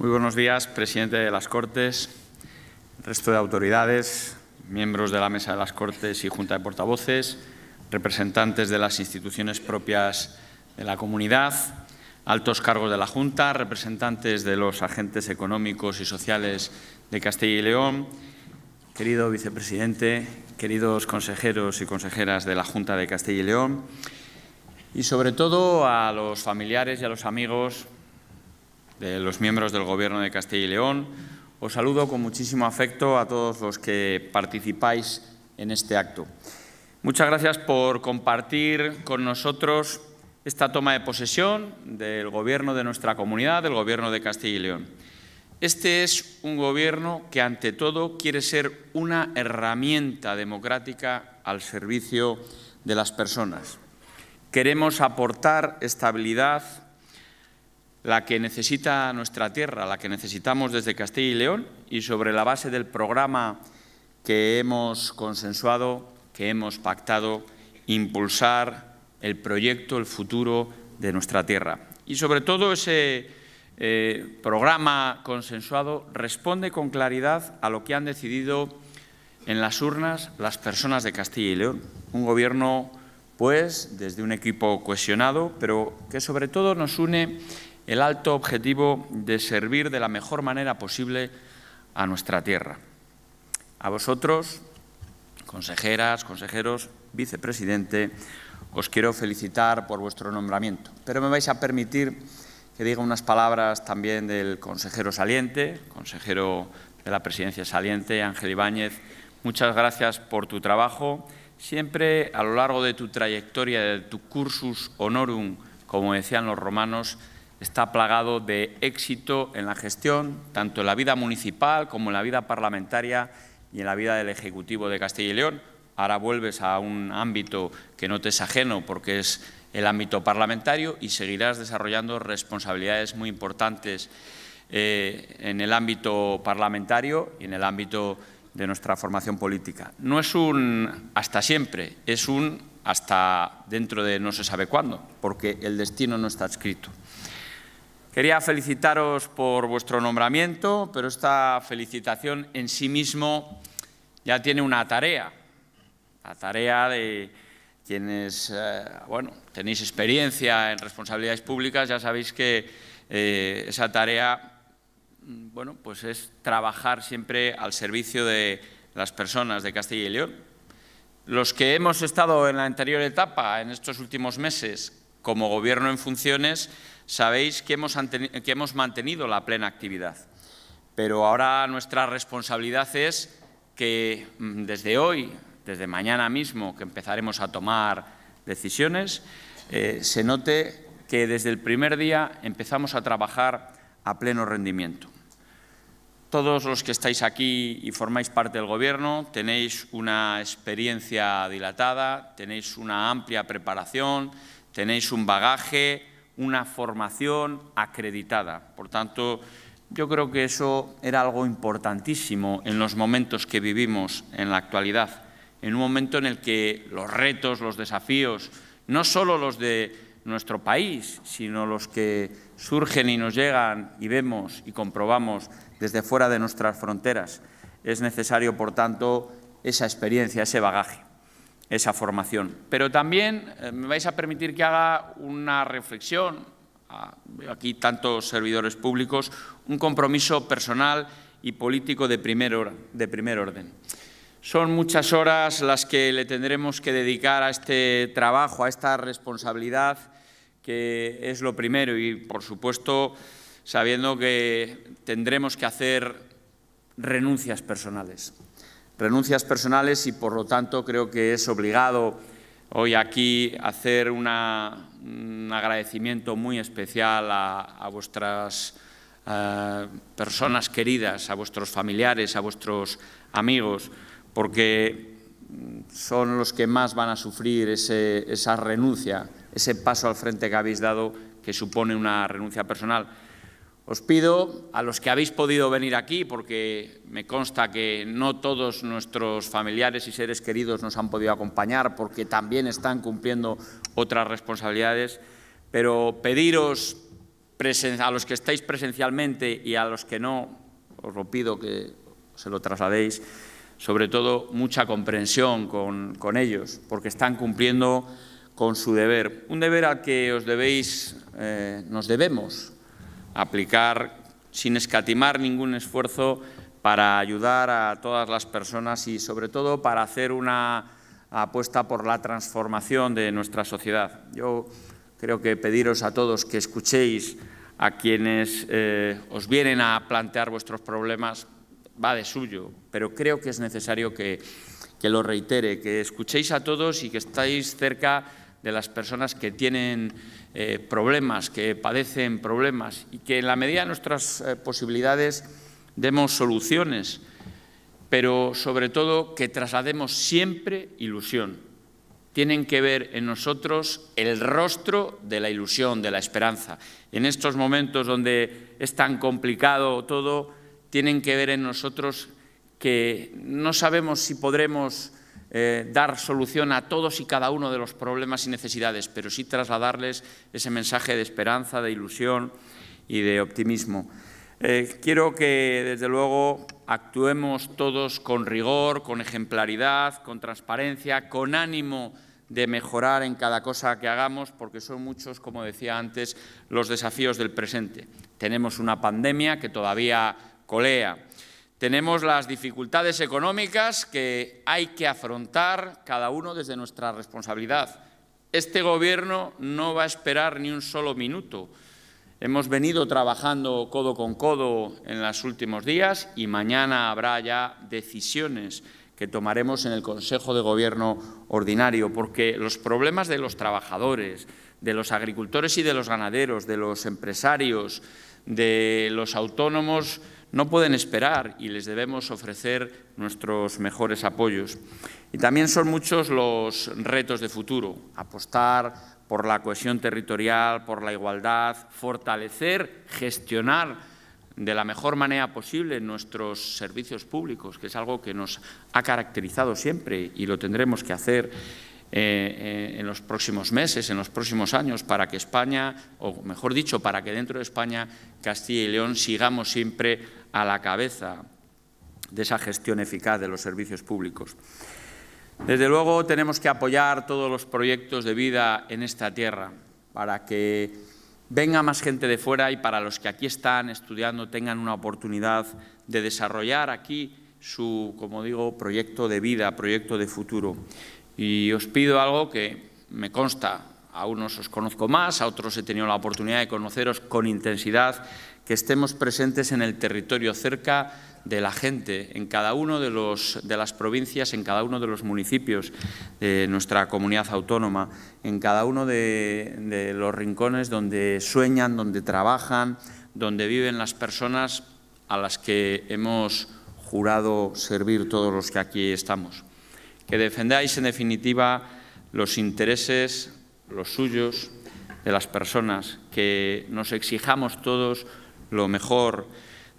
Muy buenos días, presidente de las Cortes, resto de autoridades, miembros de la Mesa de las Cortes y Junta de Portavoces, representantes de las instituciones propias de la comunidad, altos cargos de la Junta, representantes de los agentes económicos y sociales de Castilla y León, querido vicepresidente, queridos consejeros y consejeras de la Junta de Castilla y León, y sobre todo a los familiares y a los amigos de los miembros del Gobierno de Castilla y León. Os saludo con muchísimo afecto a todos los que participáis en este acto. Muchas gracias por compartir con nosotros esta toma de posesión del Gobierno de nuestra comunidad, del Gobierno de Castilla y León. Este es un Gobierno que, ante todo, quiere ser una herramienta democrática al servicio de las personas. Queremos aportar estabilidad la que necesita nuestra tierra, la que necesitamos desde Castilla y León y sobre la base del programa que hemos consensuado, que hemos pactado, impulsar el proyecto, el futuro de nuestra tierra. Y sobre todo ese eh, programa consensuado responde con claridad a lo que han decidido en las urnas las personas de Castilla y León. Un gobierno, pues, desde un equipo cohesionado, pero que sobre todo nos une el alto objetivo de servir de la mejor manera posible a nuestra tierra. A vosotros, consejeras, consejeros, vicepresidente, os quiero felicitar por vuestro nombramiento, pero me vais a permitir que diga unas palabras también del consejero saliente, consejero de la presidencia saliente, Ángel Ibáñez. Muchas gracias por tu trabajo. Siempre a lo largo de tu trayectoria, de tu cursus honorum, como decían los romanos, está plagado de éxito en la gestión, tanto en la vida municipal como en la vida parlamentaria y en la vida del Ejecutivo de Castilla y León. Ahora vuelves a un ámbito que no te es ajeno porque es el ámbito parlamentario y seguirás desarrollando responsabilidades muy importantes eh, en el ámbito parlamentario y en el ámbito de nuestra formación política. No es un hasta siempre, es un hasta dentro de no se sabe cuándo, porque el destino no está escrito. Quería felicitaros por vuestro nombramiento, pero esta felicitación en sí mismo ya tiene una tarea, la tarea de quienes eh, bueno, tenéis experiencia en responsabilidades públicas, ya sabéis que eh, esa tarea mm, bueno, pues es trabajar siempre al servicio de las personas de Castilla y León. Los que hemos estado en la anterior etapa, en estos últimos meses, como Gobierno en funciones, sabéis que hemos, mantenido la plena actividad. Pero ahora nuestra responsabilidad es que mm, desde hoy, desde mañana mismo, que empezaremos a tomar decisiones, eh, se note que desde el primer día empezamos a trabajar a pleno rendimiento. Todos los que estáis aquí y formáis parte del Gobierno tenéis una experiencia dilatada, tenéis una amplia preparación, tenéis un bagaje, una formación acreditada. Por tanto, yo creo que eso era algo importantísimo en los momentos que vivimos en la actualidad, en un momento en el que los retos, los desafíos, no solo los de nuestro país, sino los que surgen y nos llegan y vemos y comprobamos desde fuera de nuestras fronteras. Es necesario, por tanto, esa experiencia, ese bagaje esa formación. Pero también eh, me vais a permitir que haga una reflexión, ah, aquí tantos servidores públicos, un compromiso personal y político de primer, de primer orden. Son muchas horas las que le tendremos que dedicar a este trabajo, a esta responsabilidad, que es lo primero y, por supuesto, sabiendo que tendremos que hacer renuncias personales renuncias personales y, por lo tanto, creo que es obligado hoy aquí hacer un agradecimiento muy especial a, vuestras eh, personas queridas, a vuestros familiares, a vuestros amigos, porque son los que más van a sufrir esa renuncia, ese paso al frente que habéis dado que supone una renuncia personal. Os pido a los que habéis podido venir aquí, porque me consta que no todos nuestros familiares y seres queridos nos han podido acompañar porque también están cumpliendo otras responsabilidades, pero pediros a los que estáis presencialmente y a los que no, os lo pido que se lo trasladéis, sobre todo mucha comprensión con, ellos, porque están cumpliendo con su deber, un deber al que os debéis, eh, nos debemos aplicar sin escatimar ningún esfuerzo para ayudar a todas las personas y sobre todo para hacer una apuesta por la transformación de nuestra sociedad. Yo creo que pediros a todos que escuchéis a quienes eh, os vienen a plantear vuestros problemas va de suyo, pero creo que es necesario que, que lo reitere, que escuchéis a todos y que estáis cerca de las personas que tienen eh, problemas, que padecen problemas y que en la medida de nuestras eh, posibilidades demos soluciones, pero sobre todo que traslademos siempre ilusión. Tienen que ver en nosotros el rostro de la ilusión, de la esperanza. En estos momentos donde es tan complicado todo, tienen que ver en nosotros que no sabemos si podremos eh, dar solución a todos y cada uno de los problemas y necesidades, pero sí trasladarles ese mensaje de esperanza, de ilusión y de optimismo. Eh, quiero que, desde luego, actuemos todos con rigor, con ejemplaridad, con transparencia, con ánimo de mejorar en cada cosa que hagamos, porque son muchos, como decía antes, los desafíos del presente. Tenemos una pandemia que todavía colea. Tenemos las dificultades económicas que hay que afrontar cada uno desde nuestra responsabilidad. Este Gobierno no va a esperar ni un solo minuto. Hemos venido trabajando codo con codo en los últimos días y mañana habrá ya decisiones que tomaremos en el Consejo de Gobierno ordinario, porque los problemas de los trabajadores, de los agricultores y de los ganaderos, de los empresarios, de los autónomos no pueden esperar y les debemos ofrecer nuestros mejores apoyos. Y también son muchos los retos de futuro, apostar por la cohesión territorial, por la igualdad, fortalecer, gestionar de la mejor manera posible nuestros servicios públicos, que es algo que nos ha caracterizado siempre y lo tendremos que hacer eh, eh, en los próximos meses, en los próximos años, para que España, o mejor dicho, para que dentro de España Castilla y León sigamos siempre a la cabeza de esa gestión eficaz de los servicios públicos. Desde luego tenemos que apoyar todos los proyectos de vida en esta tierra para que venga más gente de fuera y para los que aquí están estudiando tengan una oportunidad de desarrollar aquí su, como digo, proyecto de vida, proyecto de futuro. Y os pido algo que me consta, a unos os conozco más, a otros he tenido la oportunidad de conoceros con intensidad, que estemos presentes en el territorio cerca de la gente, en cada uno de, las provincias, en cada uno de los municipios de nuestra comunidad autónoma, en cada uno de los rincones donde sueñan, donde trabajan, donde viven las personas a las que hemos jurado servir todos los que aquí estamos que defendáis en definitiva los intereses, los suyos, de las personas, que nos exijamos todos lo mejor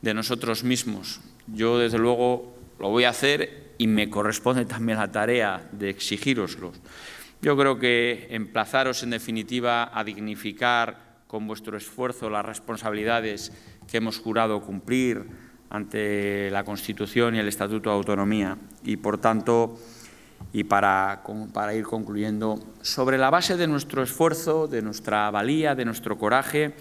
de nosotros mismos. Yo, desde luego, lo voy a hacer y me corresponde también la tarea de exigiroslo. Yo creo que emplazaros, en definitiva, a dignificar con vuestro esfuerzo las responsabilidades que hemos jurado cumplir ante la Constitución y el Estatuto de Autonomía y, por tanto, y para, ir concluyendo, sobre la base de nuestro esfuerzo, de nuestra valía, de nuestro coraje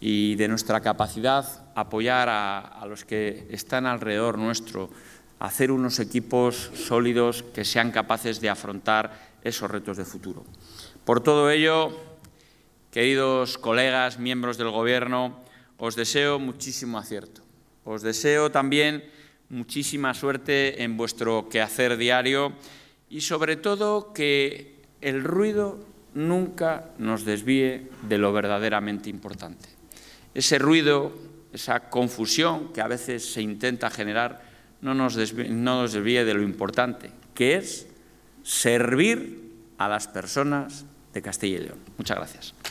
y de nuestra capacidad, apoyar a, a los que están alrededor nuestro, hacer unos equipos sólidos que sean capaces de afrontar esos retos de futuro. Por todo ello, queridos colegas, miembros del Gobierno, os deseo muchísimo acierto. Os deseo también muchísima suerte en vuestro quehacer diario y sobre todo que el ruido nunca nos desvíe de lo verdaderamente importante. Ese ruido, esa confusión que a veces se intenta generar, no nos desvíe, de lo importante, que es servir a las personas de Castilla y León. Muchas gracias.